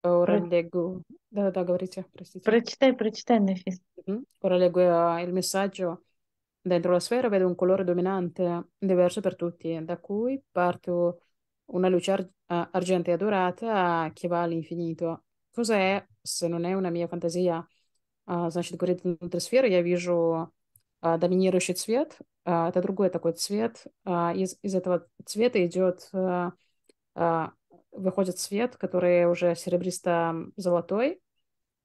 Про- Orallego, да-да-да, говорите, простите. Ora leggo eh, il messaggio. Dentro la sfera vedo un colore dominante, diverso per tutti, da cui parte una luce ar- eh, argentea dorata che va all'infinito. Cos'è se non è una мия фантазия? А, Значит, говорит, внутри сферы я вижу а, доминирующий цвет. а, Это другой такой цвет. А, Из, из этого цвета идет а, а, выходит свет, который уже серебристо-золотой,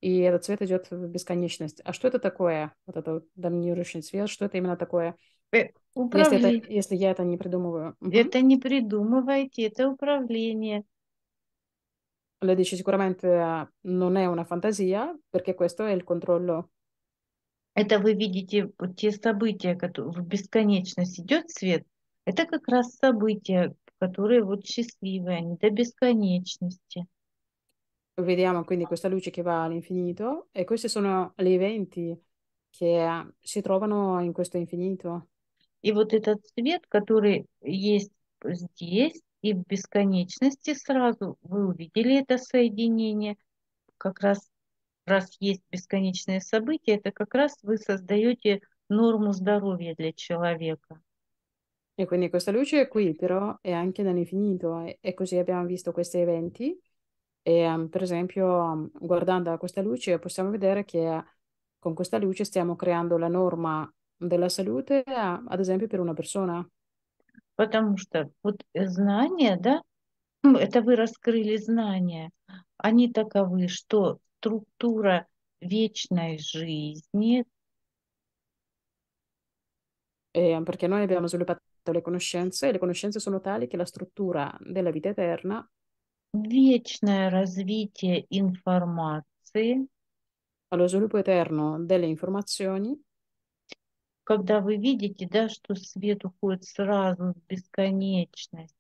и этот цвет идет в бесконечность. А что это такое, вот этот доминирующий цвет, что это именно такое? Э, если, это, если я это не придумываю. Это не придумывайте, это управление. Le dici sicuramente non è una fantasia, perché questo è il controllo. Это вы видите те события, которые в бесконечность идет свет. Это как раз события, которые вот счастливые, они до beskонечности. Vediamo quindi questa luce che va all'infinito e questi sono gli eventi che si trovano in questo infinito. И вот этот свет, который есть здесь и в бесконечности сразу, вы увидели это соединение, как раз раз есть бесконечные события, это как раз вы создаете норму здоровья для человека. E quindi questa luce è qui, però è anche nell'infinito e, eh. così abbiamo visto questi eventi. E, um, per esempio, um, guardando a questa luce, possiamo vedere che con questa luce stiamo creando la norma della salute, ad esempio, per una persona. Потому что вот знания, да, это вы раскрыли знания, они таковы, что структура вечной жизни, Eh, perché noi abbiamo sviluppato le conoscenze e le conoscenze sono tali che la struttura della vita eterna вечное развитие информации, allo sviluppo eterno delle informazioni, когда вы видите, да, что свет уходит сразу в бесконечность,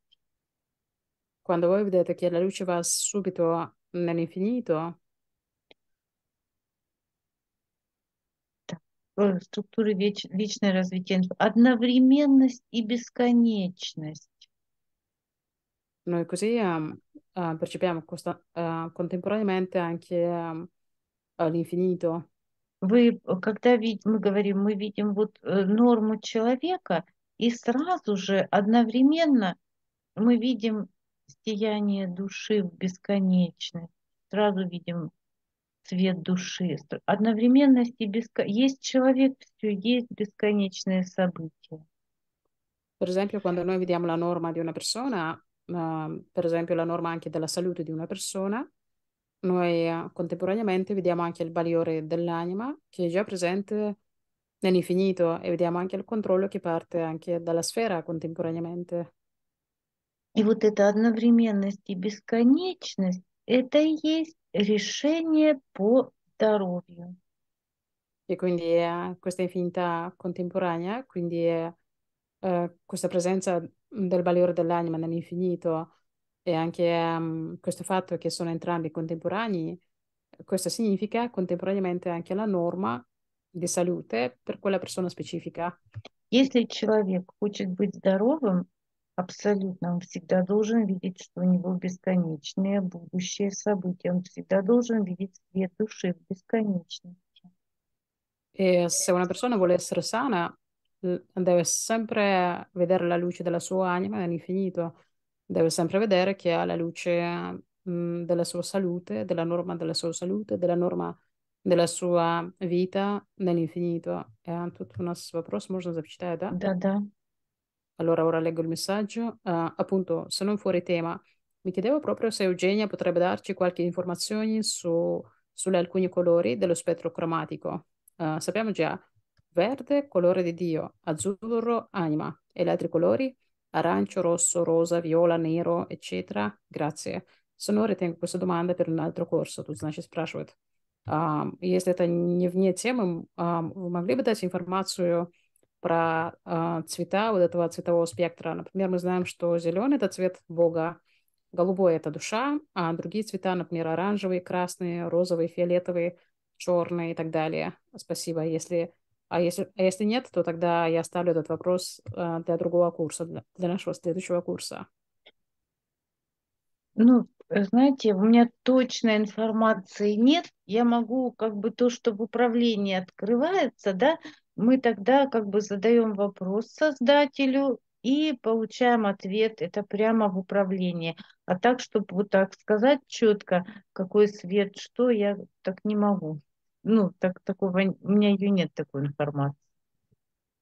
quando voi vedete che la luce va subito nell'infinito, структуры веч, личное развитие. Одновременность и бесконечность. Noi ну così um, uh, percepiamo costa- uh, а, contemporaneamente anche um, l'infinito. Вы, когда вид- мы говорим, мы видим вот э, норму человека, и сразу же одновременно мы видим сияние души в бесконечность, сразу видим цвет души. Одновременность и беско... есть человек, все есть бесконечные события. Per esempio, quando noi vediamo la norma di una persona, uh, per esempio la norma anche della salute di una persona, noi uh, contemporaneamente vediamo anche il valore dell'anima che è già presente nell'infinito e vediamo anche il controllo che parte anche dalla sfera contemporaneamente. И вот эта одновременность и бесконечность, это и есть Решение по здоровью. E quindi è questa infinità contemporanea, quindi è eh, questa presenza del valore dell'anima nell'infinito e anche um, questo fatto che sono entrambi contemporanei, questo significa contemporaneamente anche la norma di salute per quella persona specifica. Se Если человек хочет быть здоровым, Абсолютно. Он всегда должен видеть, что у него бесконечное будущее событие. Он всегда должен видеть свет души в бесконечности. E se una persona vuole essere sana, deve sempre vedere la luce della sua anima nell'infinito, deve sempre vedere che ha la luce mm, della sua salute, della norma della sua salute, della norma della sua vita nell'infinito. E тут у нас вопрос, можно зачитать, да? Да, да. Allora ora leggo il messaggio. Uh, appunto, se non fuori tema, mi chiedevo proprio se Eugenia potrebbe darci qualche informazione su, sulle alcuni colori dello spettro cromatico. Uh, sappiamo già verde, colore di Dio, azzurro, anima, e gli altri colori? Arancio, rosso, rosa, viola, nero, eccetera. Grazie. Se no, ritengo questa domanda per un altro corso. Тут, значит, спрашивают. Um, если это не вне темы, um, вы могли бы дать информацию про э, цвета вот этого цветового спектра. Например, мы знаем, что зеленый это цвет Бога, голубой это душа, а другие цвета, например, оранжевые, красные, розовые, фиолетовые, черные и так далее. Спасибо. Если а если, а если нет, то тогда я оставлю этот вопрос а, для другого курса, для, для нашего следующего курса. Ну, знаете, у меня точной информации нет. Я могу как бы то, что в управлении открывается, да, мы тогда как бы задаем вопрос создателю и получаем ответ, это прямо в управлении. А так, чтобы вот так сказать четко, какой свет, что, я так не могу. Ну, так, такого, у меня ее нет такой информации.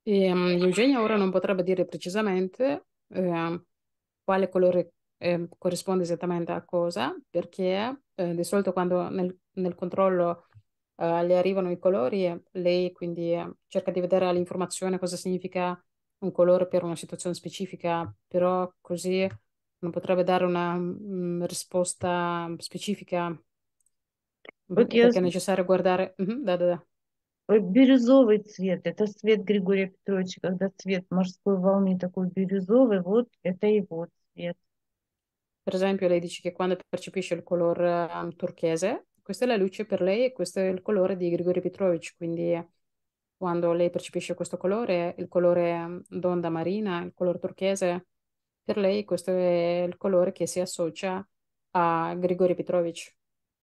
E, эм, Eugenia ora non potrebbe dire precisamente eh, quale colore eh, corrisponde esattamente a cosa, perché eh, di solito quando nel, nel controllo Eh, le arrivano i colori e lei quindi eh, cerca di vedere l'informazione cosa significa un colore per una situazione specifica, però così non potrebbe dare una mh, mm, risposta specifica mm, Oddio. perché è necessario guardare... Mhm, da, da, da. Бирюзовый цвет, это цвет Григория Петровича, когда цвет морской волны такой бирюзовый, вот это его цвет. Per esempio, lei dice che quando percepisce il colore ehm, turchese, questa è la luce per lei e questo è il colore di Grigori Petrovich, quindi quando lei percepisce questo colore, il colore mm, d'onda marina, il colore turchese, per lei questo è il colore che si associa a Grigori Petrovich.